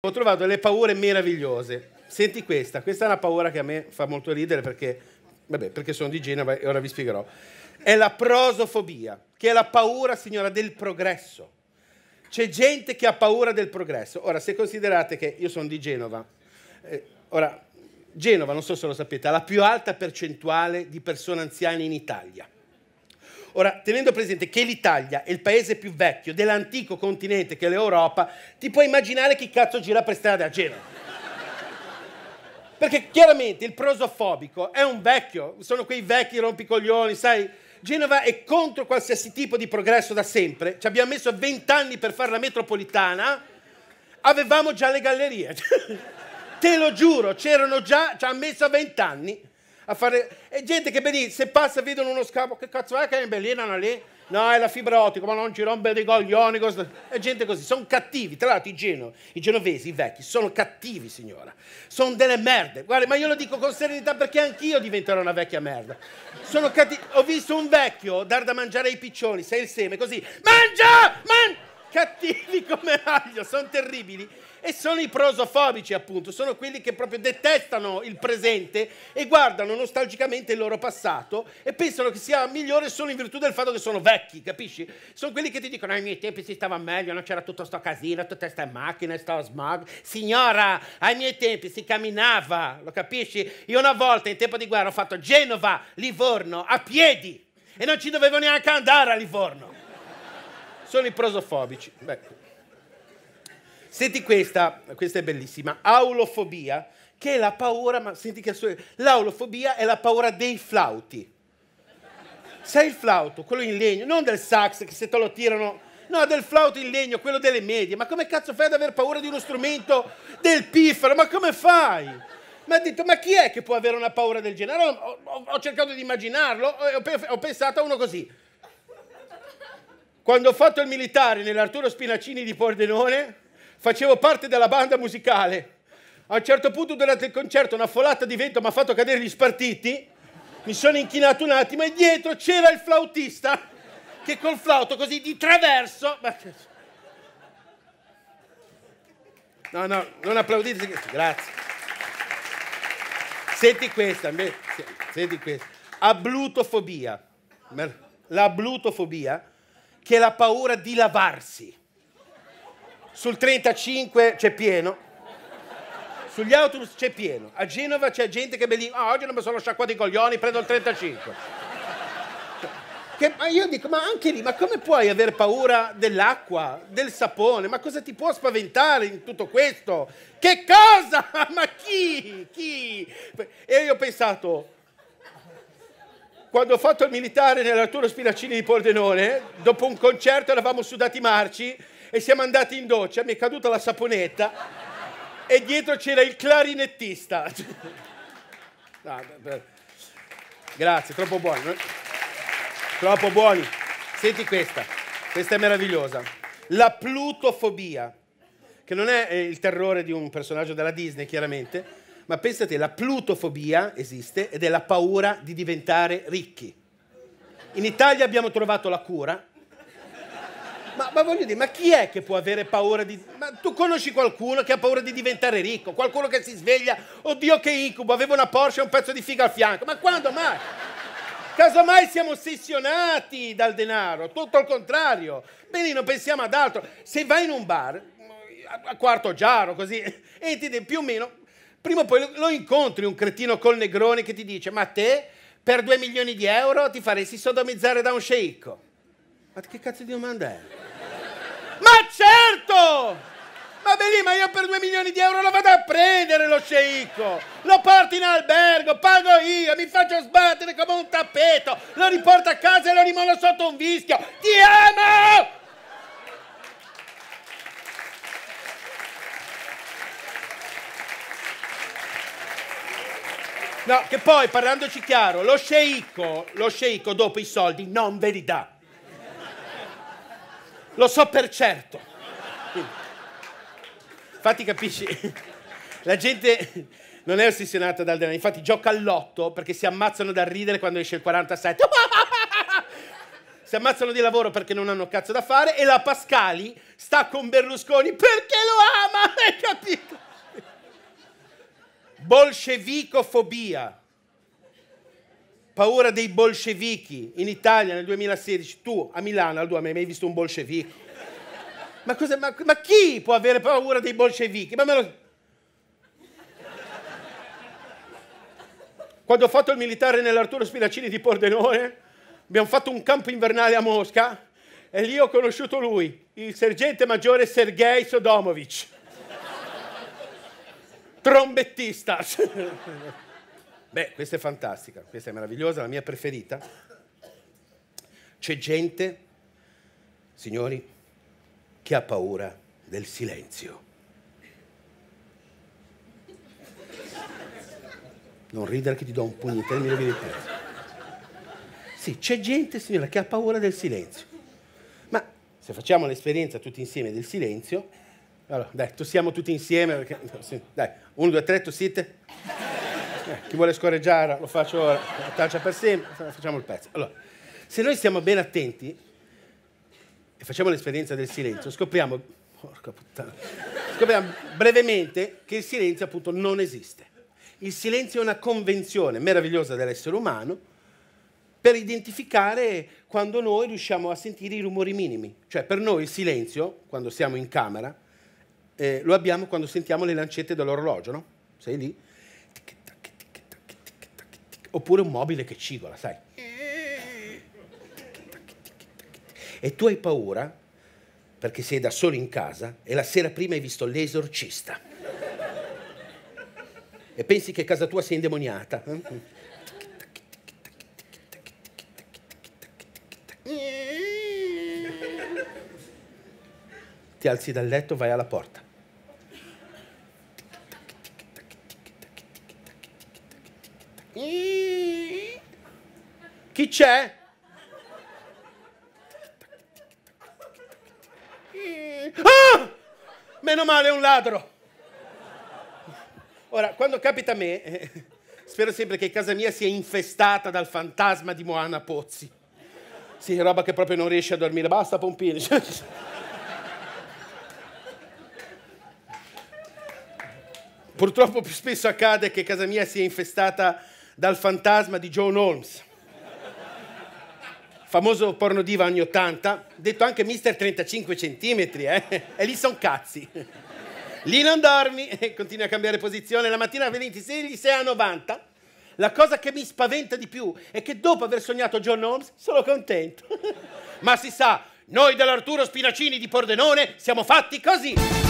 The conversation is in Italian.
Ho trovato delle paure meravigliose. Senti questa, questa è una paura che a me fa molto ridere perché, vabbè, perché sono di Genova e ora vi spiegherò. È la prosofobia, che è la paura, signora, del progresso. C'è gente che ha paura del progresso. Ora, se considerate che io sono di Genova, eh, ora, Genova, non so se lo sapete, ha la più alta percentuale di persone anziane in Italia. Ora, tenendo presente che l'Italia è il paese più vecchio dell'antico continente che è l'Europa, ti puoi immaginare chi cazzo gira per strada a Genova. Perché chiaramente il prosofobico è un vecchio, sono quei vecchi rompicoglioni, sai, Genova è contro qualsiasi tipo di progresso da sempre, ci abbiamo messo 20 anni per fare la metropolitana, avevamo già le gallerie, te lo giuro, c'erano già, ci hanno messo 20 anni a fare... E gente che vedi, se passa vedono uno scavo, che cazzo è che è in Berlina lì? No, è la fibra ottica, ma non ci rompe dei coglioni. È gente così, sono cattivi. Tra l'altro i, geno, i genovesi, i vecchi, sono cattivi, signora. Sono delle merde. Guarda, ma io lo dico con serenità perché anch'io diventerò una vecchia merda. Sono cattivi. Ho visto un vecchio dar da mangiare ai piccioni, sei il seme, così. Mangia! Mangia! cattivi come aglio, sono terribili e sono i prosofobici appunto, sono quelli che proprio detestano il presente e guardano nostalgicamente il loro passato e pensano che sia migliore solo in virtù del fatto che sono vecchi, capisci? Sono quelli che ti dicono ai miei tempi si stava meglio, non c'era tutto sto casino, tutte queste macchine, sto smog. Signora, ai miei tempi si camminava, lo capisci? Io una volta in tempo di guerra ho fatto Genova, Livorno a piedi e non ci dovevo neanche andare a Livorno sono i prosofobici. Beh. Senti questa, questa è bellissima, aulofobia, che è la paura, ma senti che assurdo, l'aulofobia è la paura dei flauti. Sai il flauto, quello in legno, non del sax che se te lo tirano No, del flauto in legno, quello delle medie. Ma come cazzo fai ad aver paura di uno strumento del piffero? Ma come fai? Mi ha detto, ma chi è che può avere una paura del genere? Ho, ho, ho cercato di immaginarlo, ho, ho pensato a uno così. Quando ho fatto il militare nell'Arturo Spinacini di Pordenone, facevo parte della banda musicale. A un certo punto durante il concerto una folata di vento mi ha fatto cadere gli spartiti, mi sono inchinato un attimo e dietro c'era il flautista che col flauto così di traverso... No, no, non applaudite, grazie. Senti questa, senti questa. Ablutofobia. La blutofobia che la paura di lavarsi. Sul 35 c'è pieno. Sugli autobus c'è pieno. A Genova c'è gente che mi dice, ah, oh, oggi non mi sono sciacquato i coglioni, prendo il 35. Che, ma io dico, ma anche lì, ma come puoi avere paura dell'acqua, del sapone? Ma cosa ti può spaventare in tutto questo? Che cosa? Ma chi? Chi? E io ho pensato, quando ho fatto il militare nell'Arturo Spinacini di Pordenone, dopo un concerto eravamo sudati marci e siamo andati in doccia, mi è caduta la saponetta e dietro c'era il clarinettista. Grazie, troppo buoni. Eh. Troppo buoni. Senti questa, questa è meravigliosa. La plutofobia, che non è eh, il terrore di un personaggio della Disney, chiaramente, ma pensate, la plutofobia esiste ed è la paura di diventare ricchi. In Italia abbiamo trovato la cura. Ma, ma voglio dire, ma chi è che può avere paura di... Ma tu conosci qualcuno che ha paura di diventare ricco? Qualcuno che si sveglia, oddio che incubo, avevo una Porsche e un pezzo di figa al fianco. Ma quando mai? Casomai siamo ossessionati dal denaro, tutto il contrario. Bene, pensiamo ad altro. Se vai in un bar, a quarto giaro così, entri più o meno, prima o poi lo incontri un cretino col negrone che ti dice ma te per 2 milioni di euro ti faresti sodomizzare da un sceicco. Ma che cazzo di domanda è? ma certo! Vabbè lì, ma io per 2 milioni di euro lo vado a prendere lo sceicco, lo porto in albergo, pago io, mi faccio sbattere come un tappeto, lo riporto a casa e lo rimolo sotto un vischio. Ti amo! No, che poi parlandoci chiaro, lo sceicco, lo sceicco dopo i soldi non ve li dà. Lo so per certo. infatti capisci, la gente non è ossessionata dal denaro, infatti gioca all'otto perché si ammazzano dal ridere quando esce il 47. si ammazzano di lavoro perché non hanno cazzo da fare e la Pascali sta con Berlusconi perché lo ama, hai capito? bolscevicofobia, paura dei bolscevichi in Italia nel 2016. Tu a Milano, Aldo, mi hai mai visto un bolscevico? Ma, cosa, ma, ma, chi può avere paura dei bolscevichi? Lo... Quando ho fatto il militare nell'Arturo Spinacini di Pordenone, abbiamo fatto un campo invernale a Mosca e lì ho conosciuto lui, il sergente maggiore Sergei Sodomovic. Trombettista. Beh, questa è fantastica, questa è meravigliosa, la mia preferita. C'è gente, signori, che ha paura del silenzio. Non ridere che ti do un pugno, termine di pezzo. Sì, c'è gente, signora, che ha paura del silenzio. Ma se facciamo l'esperienza tutti insieme del silenzio, allora, dai, tossiamo tutti insieme. Perché... Dai, uno, due, tre, tossite. Eh, chi vuole scorreggiare lo faccio ora, taccia per sempre, facciamo il pezzo. Allora, se noi stiamo ben attenti e facciamo l'esperienza del silenzio, scopriamo, porca puttana, scopriamo brevemente che il silenzio appunto non esiste. Il silenzio è una convenzione meravigliosa dell'essere umano per identificare quando noi riusciamo a sentire i rumori minimi. Cioè per noi il silenzio, quando siamo in camera, eh, lo abbiamo quando sentiamo le lancette dell'orologio, no? Sei lì? Oppure un mobile che cigola, sai? E tu hai paura perché sei da solo in casa e la sera prima hai visto l'esorcista. E pensi che casa tua sia indemoniata. Eh? Ti alzi dal letto, vai alla porta. Chi c'è? Ah! Meno male è un ladro. Ora, quando capita a me, eh, spero sempre che casa mia sia infestata dal fantasma di Moana Pozzi. Sì, roba che proprio non riesce a dormire. Basta pompini. Purtroppo più spesso accade che casa mia sia infestata dal fantasma di John Holmes famoso porno diva anni 80, detto anche mister 35 centimetri, eh? e lì son cazzi. Lì non dormi, continui a cambiare posizione, la mattina 26 gli sei a 90. La cosa che mi spaventa di più è che dopo aver sognato John Holmes sono contento. Ma si sa, noi dell'Arturo Spinacini di Pordenone siamo fatti così.